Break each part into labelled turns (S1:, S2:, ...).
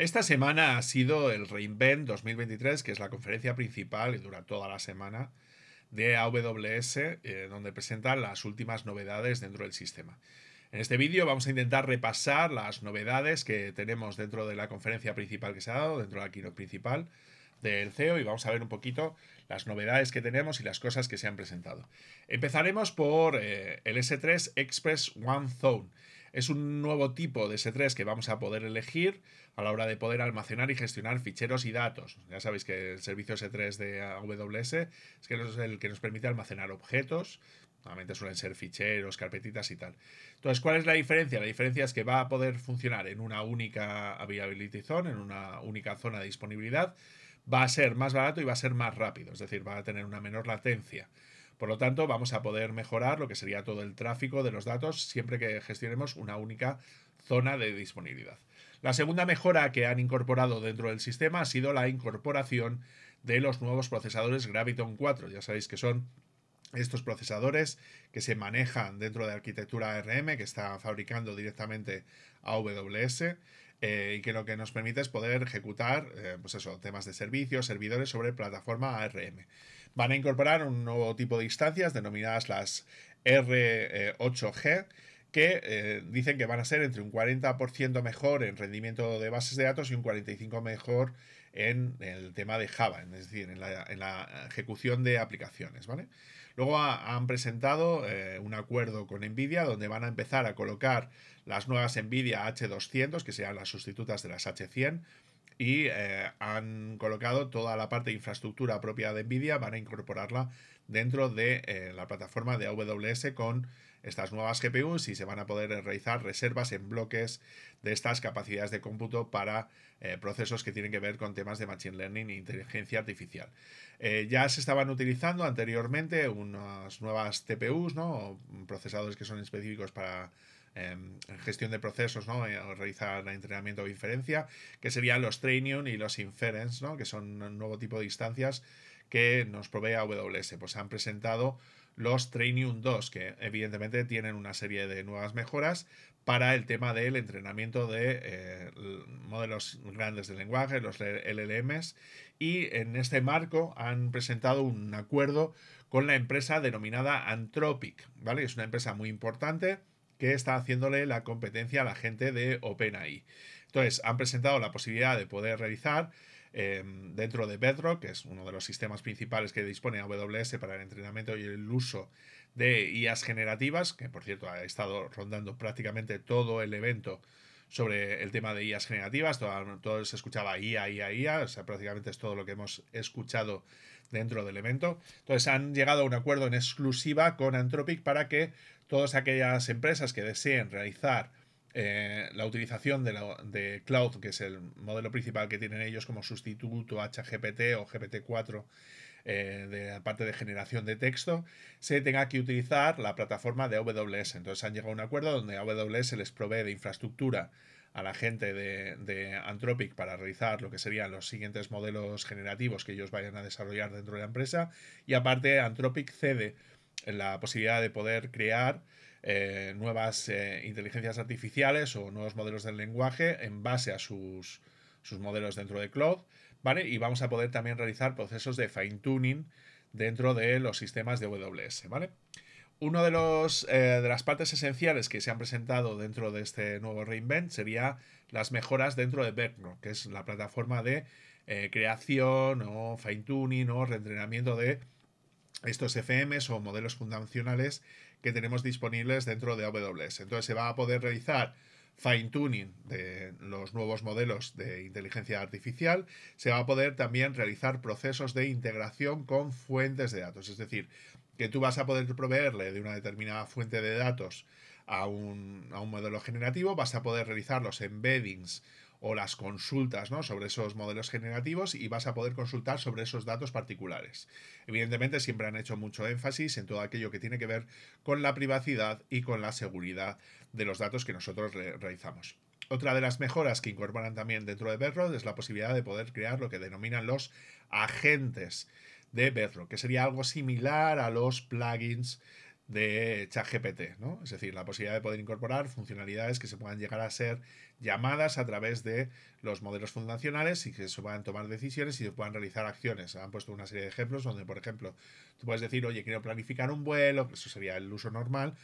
S1: Esta semana ha sido el Reinvent 2023, que es la conferencia principal y dura toda la semana de AWS, eh, donde presentan las últimas novedades dentro del sistema. En este vídeo vamos a intentar repasar las novedades que tenemos dentro de la conferencia principal que se ha dado, dentro del la keynote principal del CEO y vamos a ver un poquito las novedades que tenemos y las cosas que se han presentado. Empezaremos por eh, el S3 Express One Zone. Es un nuevo tipo de S3 que vamos a poder elegir a la hora de poder almacenar y gestionar ficheros y datos. Ya sabéis que el servicio S3 de AWS es, que el que nos permite almacenar objetos. Normalmente suelen ser ficheros, carpetitas y tal. Entonces, ¿cuál es la diferencia? La diferencia es que va a poder funcionar en una única Availability Zone, en una única zona de disponibilidad. Va a ser más barato y va a ser más rápido, es decir, va a tener una menor latencia. Por lo tanto, vamos a poder mejorar lo que sería todo el tráfico de los datos siempre que gestionemos una única zona de disponibilidad. La segunda mejora que han incorporado dentro del sistema ha sido la incorporación de los nuevos procesadores Graviton 4. Ya sabéis que son estos procesadores que se manejan dentro de arquitectura ARM que está fabricando directamente AWS eh, y que lo que nos permite es poder ejecutar eh, pues temas de servicios, servidores sobre plataforma ARM. Van a incorporar un nuevo tipo de instancias denominadas las R8G eh, que eh, dicen que van a ser entre un 40% mejor en rendimiento de bases de datos y un 45% mejor en el tema de Java, es decir, en la, ejecución de aplicaciones, ¿vale? Luego han presentado eh, un acuerdo con Nvidia donde van a empezar a colocar las nuevas Nvidia H200, que sean las sustitutas de las H100, y eh, han colocado toda la parte de infraestructura propia de Nvidia, van a incorporarla dentro de eh, la plataforma de AWS con estas nuevas GPUs y se van a poder eh, realizar reservas en bloques de estas capacidades de cómputo para procesos que tienen que ver con temas de Machine Learning e inteligencia artificial. ya se estaban utilizando anteriormente unas nuevas TPUs, ¿no? procesadores que son específicos para en em, gestión de procesos, ¿no? Eh, realizar entrenamiento o inferencia, que serían los training y los inference, ¿no? que son un nuevo tipo de instancias que nos provee AWS. Pues han presentado los training 2, que evidentemente tienen una serie de nuevas mejoras para el tema del entrenamiento de eh, modelos grandes de lenguaje, los LLMs, y en este marco han presentado un acuerdo con la empresa denominada Anthropic, ¿vale? Es una empresa muy importante que está haciéndole la competencia a la gente de OpenAI. Entonces, han presentado la posibilidad de poder realizar em, dentro de Bedrock, que es uno de los sistemas principales que dispone AWS para el entrenamiento y el uso de IAs generativas, que por cierto ha estado rondando prácticamente todo el evento sobre el tema de IAs generativas. Todo, se escuchaba IA, IA, IA. O sea, prácticamente es todo lo que hemos escuchado dentro del evento. Entonces han llegado a un acuerdo en exclusiva con Anthropic para que todas aquellas empresas que deseen realizar eh, la utilización de, de, Cloud, que es el modelo principal que tienen ellos como sustituto a HGPT o GPT-4 eh, de la parte de generación de texto, se tenga que utilizar la plataforma de AWS. Entonces han llegado a un acuerdo donde AWS les provee de infraestructura a la gente de, de, Anthropic para realizar lo que serían los siguientes modelos generativos que ellos vayan a desarrollar dentro de la empresa. Y aparte, Anthropic cede la posibilidad de poder crear eh, nuevas eh, inteligencias artificiales o nuevos modelos del lenguaje en base a sus modelos dentro de Cloud ¿vale? Y vamos a poder también realizar procesos de fine-tuning dentro de los sistemas de WS, ¿vale? Una de, eh, de las partes esenciales que se han presentado dentro de este nuevo reinvent sería las mejoras dentro de Vecno, que es la plataforma de eh, creación o fine-tuning o reentrenamiento de estos FMs o modelos fundacionales que tenemos disponibles dentro de AWS. Entonces se va a poder realizar fine tuning de los nuevos modelos de inteligencia artificial, se va a poder también realizar procesos de integración con fuentes de datos. Es decir, que tú vas a poder proveerle de una determinada fuente de datos a un, modelo generativo, vas a poder realizar los embeddings o las consultas ¿no? sobre esos modelos generativos y vas a poder consultar sobre esos datos particulares. Evidentemente siempre han hecho mucho énfasis en todo aquello que tiene que ver con la privacidad y con la seguridad de los datos que nosotros realizamos. Otra de las mejoras que incorporan también dentro de Bedrock es la posibilidad de poder crear lo que denominan los agentes de Bedrock, que sería algo similar a los plugins de ChatGPT, ¿no? Es decir, la posibilidad de poder incorporar funcionalidades que se puedan llegar a ser llamadas a través de los modelos fundacionales y que se puedan tomar decisiones y se puedan realizar acciones. Han puesto una serie de ejemplos donde, por ejemplo, tú puedes decir, oye, quiero planificar un vuelo, eso sería el uso normal,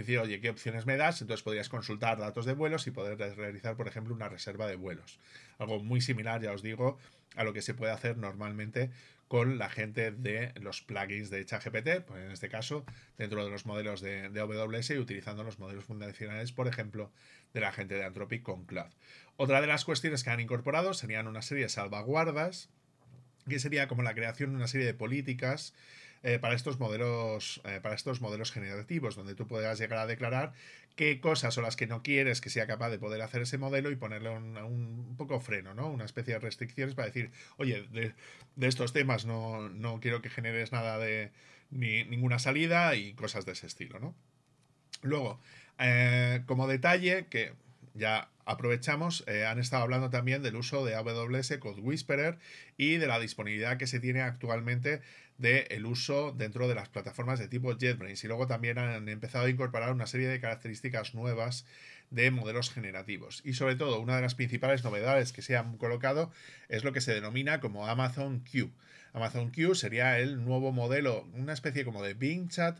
S1: decir, oye, ¿qué opciones me das? Entonces podrías consultar datos de vuelos y poder realizar, por ejemplo, una reserva de vuelos. Algo muy similar, ya os digo, a lo que se puede hacer normalmente con la gente de los plugins de ChatGPT, pues en este caso dentro de los modelos de, de, AWS y utilizando los modelos fundacionales, por ejemplo, de la gente de Anthropic con Cloud. Otra de las cuestiones que han incorporado serían una serie de salvaguardas, que sería como la creación de una serie de políticas eh, para estos modelos eh, para estos modelos generativos donde tú puedas llegar a declarar qué cosas o las que no quieres que sea capaz de poder hacer ese modelo y ponerle un, poco freno no una especie de restricciones para decir oye de, estos temas no, no, quiero que generes nada de ni, ninguna salida y cosas de ese estilo no luego eh, como detalle que ya aprovechamos, han estado hablando también del uso de AWS Code Whisperer y de la disponibilidad que se tiene actualmente de el uso dentro de las plataformas de tipo JetBrains. Y luego también han empezado a incorporar una serie de características nuevas de modelos generativos. Y sobre todo, una de las principales novedades que se han colocado es lo que se denomina como Amazon Q. Amazon Q sería el nuevo modelo, una especie como de Bing Chat,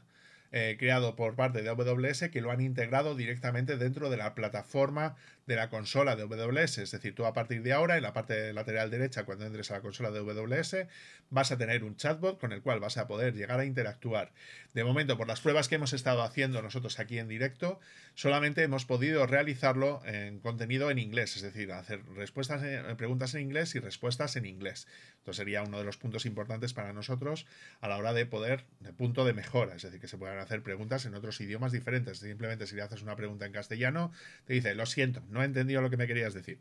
S1: eh, creado por parte de AWS que lo han integrado directamente dentro de la plataforma de la consola de AWS. Es decir, tú a partir de ahora, en la parte lateral derecha, cuando entres a la consola de AWS, vas a tener un chatbot con el cual vas a poder llegar a interactuar. De momento, por las pruebas que hemos estado haciendo nosotros aquí en directo, solamente hemos podido realizarlo en contenido en inglés, es decir, hacer respuestas eh, preguntas en inglés y respuestas en inglés. Entonces sería uno de los puntos importantes para nosotros a la hora de poder, de punto de mejora, es decir, que se puedan hacer preguntas en otros idiomas diferentes. Simplemente si le haces una pregunta en castellano, te dice, lo siento, no he entendido lo que me querías decir.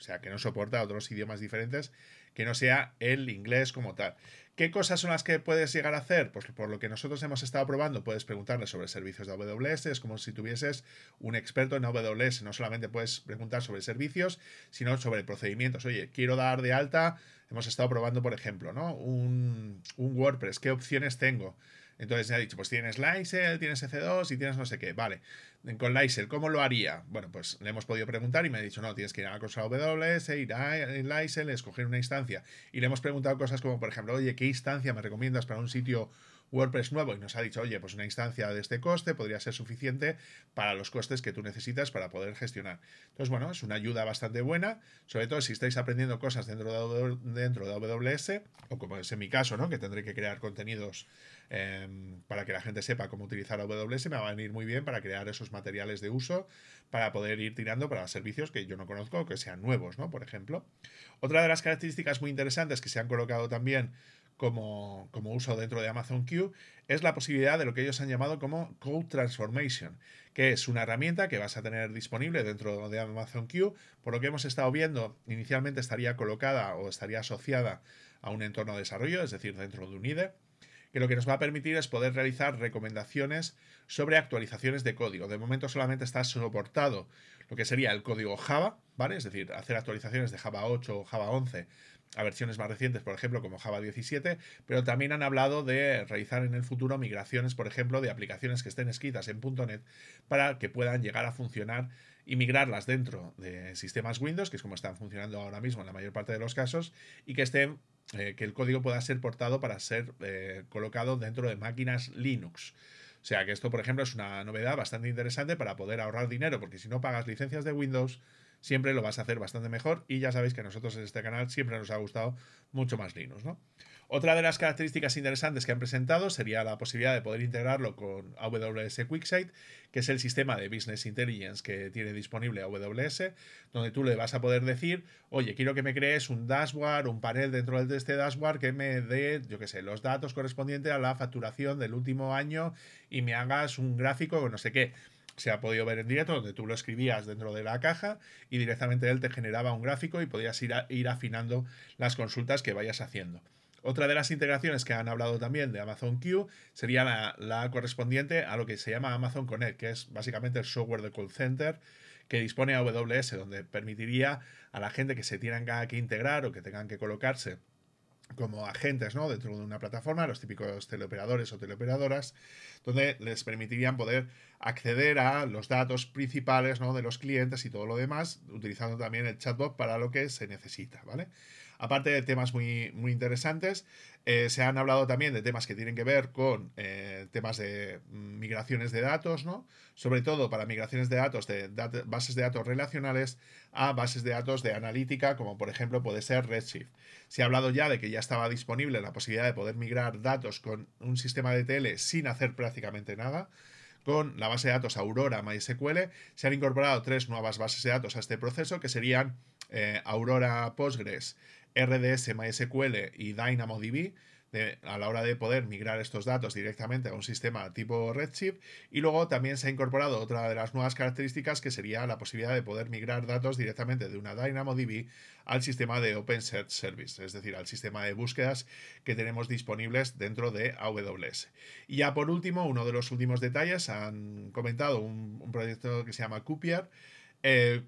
S1: O sea, que no soporta otros idiomas diferentes que no sea el inglés como tal. ¿Qué cosas son las que puedes llegar a hacer? Pues por lo que nosotros hemos estado probando, puedes preguntarle sobre servicios de AWS, es como si tuvieses un experto en AWS, no solamente puedes preguntar sobre servicios, sino sobre procedimientos. Oye, quiero dar de alta, hemos estado probando, por ejemplo, ¿no? Un, un WordPress, ¿qué opciones tengo? Entonces me ha dicho, pues tienes Lysel, tienes EC2 y tienes no sé qué. Vale, con Lysel, ¿cómo lo haría? Bueno, pues le hemos podido preguntar y me ha dicho, no, tienes que ir a la cosa WS, ir a Lysel, escoger una instancia. Y le hemos preguntado cosas como, por ejemplo, oye, ¿qué instancia me recomiendas para un sitio WordPress nuevo y nos ha dicho, oye, pues una instancia de este coste podría ser suficiente para los costes que tú necesitas para poder gestionar. Entonces, bueno, es una ayuda bastante buena, sobre todo si estáis aprendiendo cosas dentro de, dentro de AWS, o como es en mi caso, ¿no? Que tendré que crear contenidos em, para que la gente sepa cómo utilizar AWS, me va a venir muy bien para crear esos materiales de uso, para poder ir tirando para servicios que yo no conozco, que sean nuevos, ¿no? Por ejemplo. Otra de las características muy interesantes que se han colocado también como, uso dentro de Amazon Q, es la posibilidad de lo que ellos han llamado como Code Transformation, que es una herramienta que vas a tener disponible dentro de Amazon Q. Por lo que hemos estado viendo, inicialmente estaría colocada o estaría asociada a un entorno de desarrollo, es decir, dentro de un IDE, que lo que nos va a permitir es poder realizar recomendaciones sobre actualizaciones de código. De momento solamente está soportado lo que sería el código Java, ¿vale? Es decir, hacer actualizaciones de Java 8 o Java 11 a versiones más recientes, por ejemplo, como Java 17, pero también han hablado de realizar en el futuro migraciones, por ejemplo, de aplicaciones que estén escritas en .NET para que puedan llegar a funcionar y migrarlas dentro de sistemas Windows, que es como están funcionando ahora mismo en la mayor parte de los casos, y que estén eh, que el código pueda ser portado para ser eh, colocado dentro de máquinas Linux. O sea que esto, por ejemplo, es una novedad bastante interesante para poder ahorrar dinero, porque si no pagas licencias de Windows, siempre lo vas a hacer bastante mejor y ya sabéis que a nosotros en este canal siempre nos ha gustado mucho más Linux, ¿no? Otra de las características interesantes que han presentado sería la posibilidad de poder integrarlo con AWS QuickSight, que es el sistema de Business Intelligence que tiene disponible AWS, donde tú le vas a poder decir, oye, quiero que me crees un dashboard, un panel dentro de este dashboard que me dé, yo qué sé, los datos correspondientes a la facturación del último año y me hagas un gráfico o no sé qué se ha podido ver en directo, donde tú lo escribías dentro de la caja y directamente él te generaba un gráfico y podías ir, ir afinando las consultas que vayas haciendo. Otra de las integraciones que han hablado también de Amazon Q sería la, correspondiente a lo que se llama Amazon Connect, que es básicamente el software de call center que dispone AWS, donde permitiría a la gente que se tienen que integrar o que tengan que colocarse como agentes ¿no? dentro de una plataforma, los típicos teleoperadores o teleoperadoras, donde les permitirían poder acceder a los datos principales ¿no? de los clientes y todo lo demás, utilizando también el chatbot para lo que se necesita, ¿vale? aparte de temas muy, muy interesantes, eh, se han hablado también de temas que tienen que ver con eh, temas de mm, migraciones de datos, ¿no? Sobre todo para migraciones de datos de bases de datos relacionales a bases de datos de analítica, como por ejemplo puede ser Redshift. Se ha hablado ya de que ya estaba disponible la posibilidad de poder migrar datos con un sistema de TL sin hacer prácticamente nada con la base de datos Aurora MySQL, se han incorporado tres nuevas bases de datos a este proceso, que serían eh, Aurora Postgres, RDS, MySQL y DynamoDB de, a la hora de poder migrar estos datos directamente a un sistema tipo Redshift. Y luego también se ha incorporado otra de las nuevas características que sería la posibilidad de poder migrar datos directamente de una DynamoDB al sistema de OpenSearch Service, es decir, al sistema de búsquedas que tenemos disponibles dentro de AWS. Y ya por último, uno de los últimos detalles, han comentado un, un proyecto que se llama Cupier eh,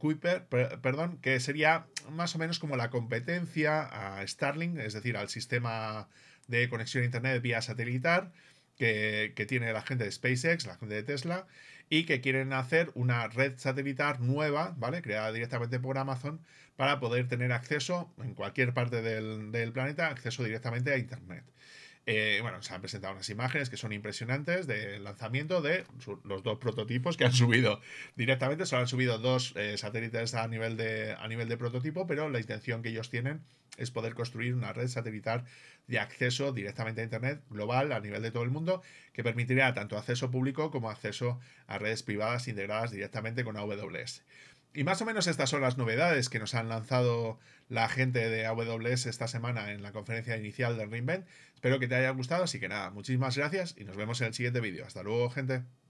S1: perdón, que sería más o menos como la competencia a Starlink, es decir, al sistema de conexión a Internet vía satelital que, tiene la gente de SpaceX, la gente de Tesla, y que quieren hacer una red satelital nueva, ¿vale? Creada directamente por Amazon para poder tener acceso en cualquier parte del, del planeta, acceso directamente a Internet. Eh, bueno, se han presentado unas imágenes que son impresionantes del lanzamiento de los dos prototipos que han subido directamente. Solo han subido dos eh, satélites a nivel, de, a nivel de prototipo, pero la intención que ellos tienen es poder construir una red satelital de acceso directamente a Internet global a nivel de todo el mundo, que permitirá tanto acceso público como acceso a redes privadas integradas directamente con AWS y más o menos estas son las novedades que nos han lanzado la gente de AWS esta semana en la conferencia inicial del Reinvent. Espero que te haya gustado, así que nada, muchísimas gracias y nos vemos en el siguiente vídeo. Hasta luego, gente.